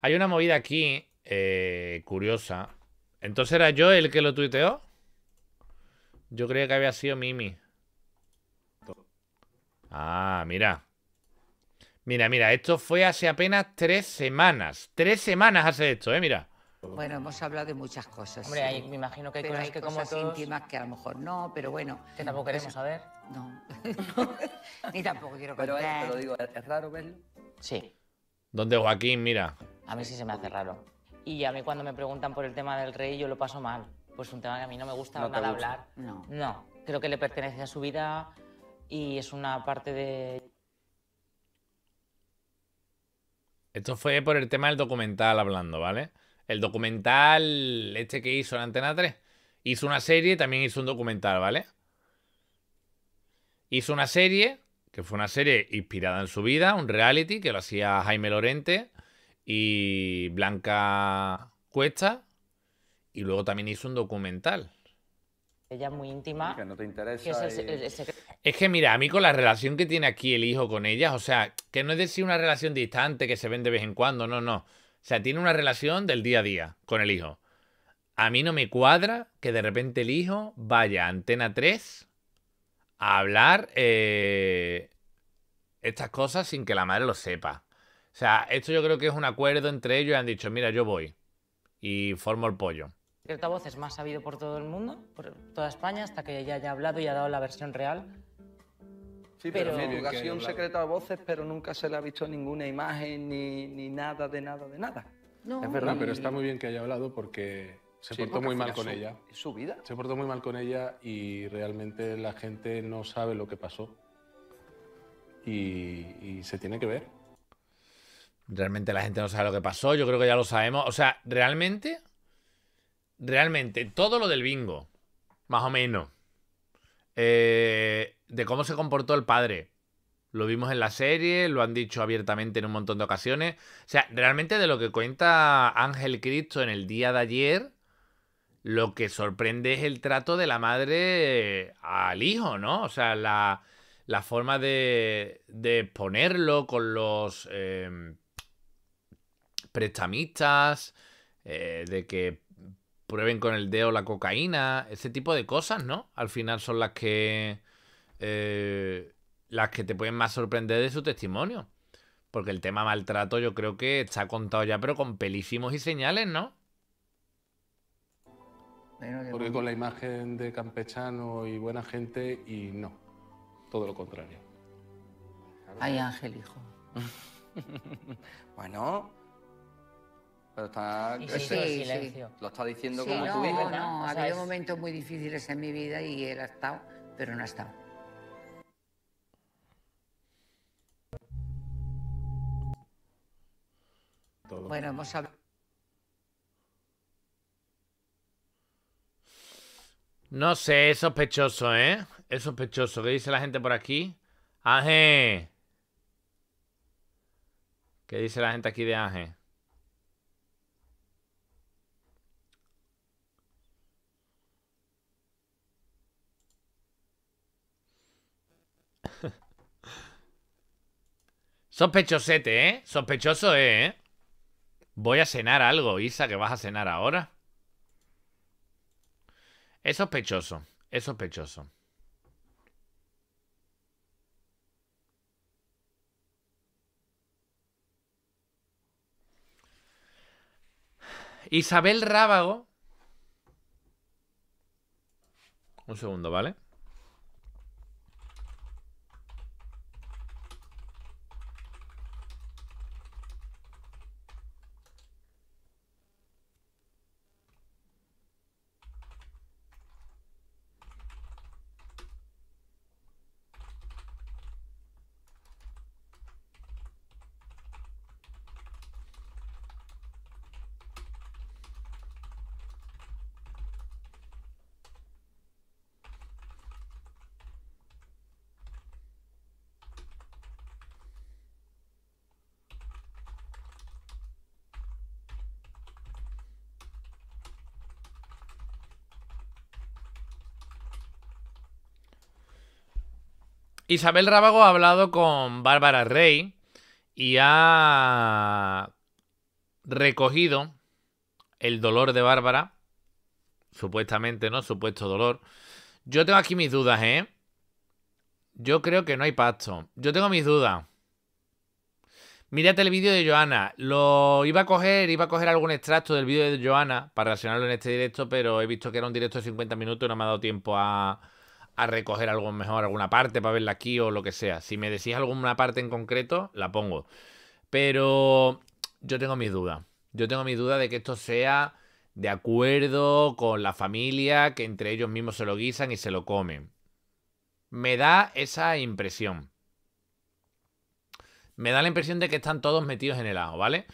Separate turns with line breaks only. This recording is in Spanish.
Hay una movida aquí eh, curiosa. Entonces era yo el que lo tuiteó. Yo creía que había sido Mimi. Ah, mira. Mira, mira, esto fue hace apenas tres semanas. Tres semanas hace esto, ¿eh? Mira. Bueno, hemos hablado de muchas cosas. Hombre, ahí me imagino que hay cosas, que como íntimas que a lo mejor no, pero bueno. Que tampoco queremos saber. No. Ni tampoco quiero contar. Pero, te lo digo, ¿es raro verlo? Sí. Donde Joaquín, mira. A mí sí se me hace raro. Y a mí cuando me preguntan por el tema del rey, yo lo paso mal. Pues un tema que a mí no me gusta nada hablar. No. No, creo que le pertenece a su vida y es una parte de... Esto fue por el tema del documental hablando, ¿vale? El documental este que hizo en Antena 3. Hizo una serie también hizo un documental, ¿vale? Hizo una serie, que fue una serie inspirada en su vida, un reality que lo hacía Jaime Lorente y Blanca Cuesta. Y luego también hizo un documental. Ella es muy íntima. Que no te interesa. es, que mira, a mí con la relación que tiene aquí el hijo con ella. o sea, que no es decir una relación distante que se ven de vez en cuando, no, no. O sea, tiene una relación del día a día con el hijo. A mí no me cuadra que de repente el hijo vaya a Antena 3 a hablar eh, estas cosas sin que la madre lo sepa. O sea, esto yo creo que es un acuerdo entre ellos y han dicho, mira, yo voy y formo el pollo. El voz es más sabido por todo el mundo, por toda España, hasta que ella haya hablado y ha dado la versión real. Sí, pero, en ocasión secreto a voces, pero nunca se le ha visto ninguna imagen ni, ni nada de nada de nada. No. Es verdad. pero está muy bien que haya hablado porque se portó muy mal con ella. su vida? Se portó muy mal con ella y realmente la gente no sabe lo que pasó. y se tiene que ver. Realmente la gente no sabe lo que pasó, yo creo que ya lo sabemos. O sea, realmente, realmente, todo lo del bingo, más o menos, eh, de cómo se comportó el padre, lo vimos en la serie, lo han dicho abiertamente en un montón de ocasiones. O sea, realmente de lo que cuenta Ángel Cristo en el día de ayer, lo que sorprende es el trato de la madre eh, al hijo, ¿no? O sea, la, forma de, de ponerlo con los... Eh, prestamistas, eh, de que prueben con el dedo la cocaína, ese tipo de cosas, ¿no? Al final son las que... Eh, las que te pueden más sorprender de su testimonio. Porque el tema maltrato yo creo que está contado ya, pero con pelísimos y señales, ¿no? Porque con la imagen de campechano y buena gente, y no. Todo lo contrario. Ay, Ángel, hijo. bueno, pero está, lo está diciendo como no, tú No, no, ha habido momentos muy difíciles en mi vida y él ha estado, pero no ha estado. Bueno, hemos hablado. No sé, es sospechoso, ¿eh? Es sospechoso. ¿Qué dice la gente por aquí? Aje. ¿Qué dice la gente aquí de Aje? Sospechosete, ¿eh? Sospechoso ¿eh? Voy a cenar algo, Isa, que vas a cenar ahora. Es sospechoso, es sospechoso. Isabel Rábago. Un segundo, ¿vale? Isabel Rábago ha hablado con Bárbara Rey y ha recogido el dolor de Bárbara. Supuestamente, ¿no? Supuesto dolor. Yo tengo aquí mis dudas, ¿eh? Yo creo que no hay pacto. Yo tengo mis dudas. Mírate el vídeo de Joana. Lo iba a coger, iba a coger algún extracto del vídeo de Joana para relacionarlo en este directo, pero he visto que era un directo de 50 minutos y no me ha dado tiempo a, a recoger algo mejor, alguna parte para verla aquí o lo que sea. Si me decís alguna parte en concreto, la pongo. Pero yo tengo mis dudas. Yo tengo mis dudas de que esto sea de acuerdo con la familia, que entre ellos mismos se lo guisan y se lo comen. Me da esa impresión. Me da la impresión de que están todos metidos en el ajo, ¿vale?